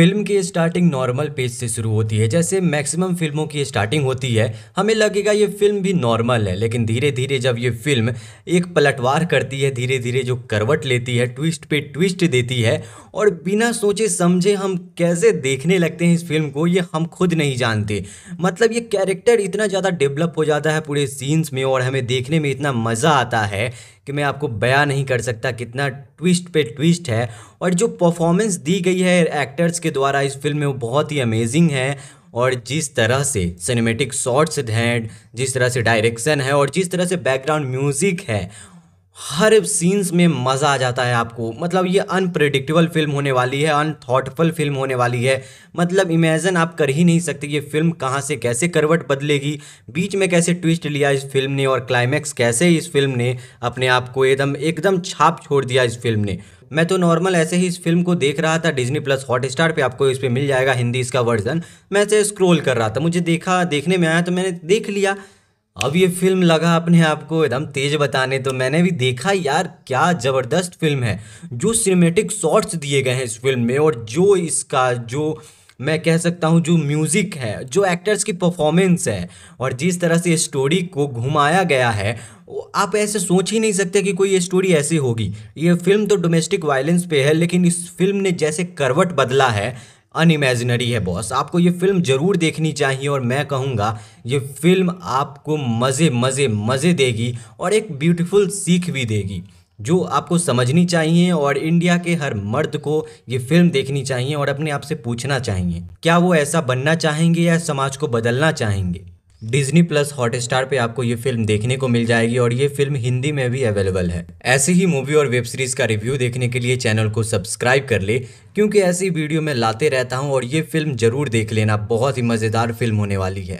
film की starting normal page से शुरू होती है जैसे मैक्सिमम फिल्मों की स्टार्टिंग होती है हमें लगेगा ये फिल्म भी नॉर्मल है लेकिन धीरे धीरे जब ये फिल्म एक पलटवार करती है धीरे धीरे जो करवट लेती है ट्विस्ट पे ट्विस्ट देती है और बिना सोचे समझे हम कैसे देखने लगते हैं इस फिल्म को ये हम खुद नहीं जानते मतलब ये कैरेक्टर इतना ज़्यादा डेवलप हो जाता है पूरे सीन्स में और हमें देखने में इतना मज़ा आता है कि मैं आपको बयां नहीं कर सकता कितना ट्विस्ट पे ट्विस्ट है और जो परफॉर्मेंस दी गई है एक्टर्स के द्वारा इस फिल्म में वो बहुत ही अमेजिंग है और जिस तरह से सिनेमेटिक शॉट्स हैं जिस तरह से डायरेक्शन है और जिस तरह से बैकग्राउंड म्यूज़िक है हर सीन्स में मज़ा आ जाता है आपको मतलब ये अनप्रडिक्टेबल फिल्म होने वाली है अनथॉटफुल फिल्म होने वाली है मतलब इमेजन आप कर ही नहीं सकते ये फिल्म कहाँ से कैसे करवट बदलेगी बीच में कैसे ट्विस्ट लिया इस फिल्म ने और क्लाइमैक्स कैसे इस फिल्म ने अपने आप को एकदम एकदम छाप छोड़ दिया इस फिल्म ने मैं तो नॉर्मल ऐसे ही इस फिल्म को देख रहा था डिज्नी प्लस हॉट स्टार पर आपको इस पर मिल जाएगा हिंदी इसका वर्जन मैं ऐसे स्क्रोल कर रहा था मुझे देखा देखने में आया तो मैंने देख लिया अब ये फिल्म लगा अपने आप को एकदम तेज बताने तो मैंने भी देखा यार क्या ज़बरदस्त फिल्म है जो सिनेमेटिक शॉर्ट्स दिए गए हैं इस फिल्म में और जो इसका जो मैं कह सकता हूँ जो म्यूज़िक है जो एक्टर्स की परफॉर्मेंस है और जिस तरह से स्टोरी को घुमाया गया है आप ऐसे सोच ही नहीं सकते कि कोई ये स्टोरी ऐसी होगी ये फिल्म तो डोमेस्टिक वायलेंस पे है लेकिन इस फिल्म ने जैसे करवट बदला है अनइमेजिनरी है बॉस आपको ये फिल्म ज़रूर देखनी चाहिए और मैं कहूँगा ये फिल्म आपको मज़े मज़े मज़े देगी और एक ब्यूटीफुल सीख भी देगी जो आपको समझनी चाहिए और इंडिया के हर मर्द को ये फिल्म देखनी चाहिए और अपने आप से पूछना चाहिए क्या वो ऐसा बनना चाहेंगे या समाज को बदलना चाहेंगे डिज्नी प्लस हॉटस्टार पे आपको ये फिल्म देखने को मिल जाएगी और ये फिल्म हिंदी में भी अवेलेबल है ऐसी ही मूवी और वेब सीरीज का रिव्यू देखने के लिए चैनल को सब्सक्राइब कर ले क्योंकि ऐसी वीडियो में लाते रहता हूँ और ये फिल्म जरूर देख लेना बहुत ही मज़ेदार फिल्म होने वाली है